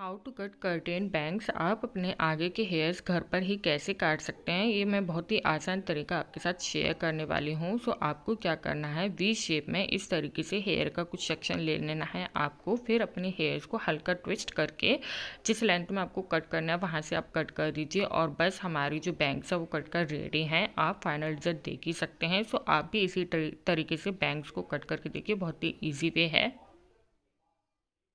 how to cut curtain bangs आप अपने आगे के हेयर्स घर पर ही कैसे काट सकते हैं ये मैं बहुत ही आसान तरीका आपके साथ शेयर करने वाली हूँ सो आपको क्या करना है वी शेप में इस तरीके से हेयर का कुछ सेक्शन ले लेना है आपको फिर अपने हेयर्स को हल्का ट्विस्ट करके जिस लेंथ में आपको कट करना है वहाँ से आप कट कर दीजिए और बस हमारी जो बैंक्स है वो कट कर रेडी हैं आप फाइनल रिजल्ट देख ही सकते हैं सो आप भी इसी तरीके से बैंक्स को कट करके देखिए बहुत ही ईजी वे है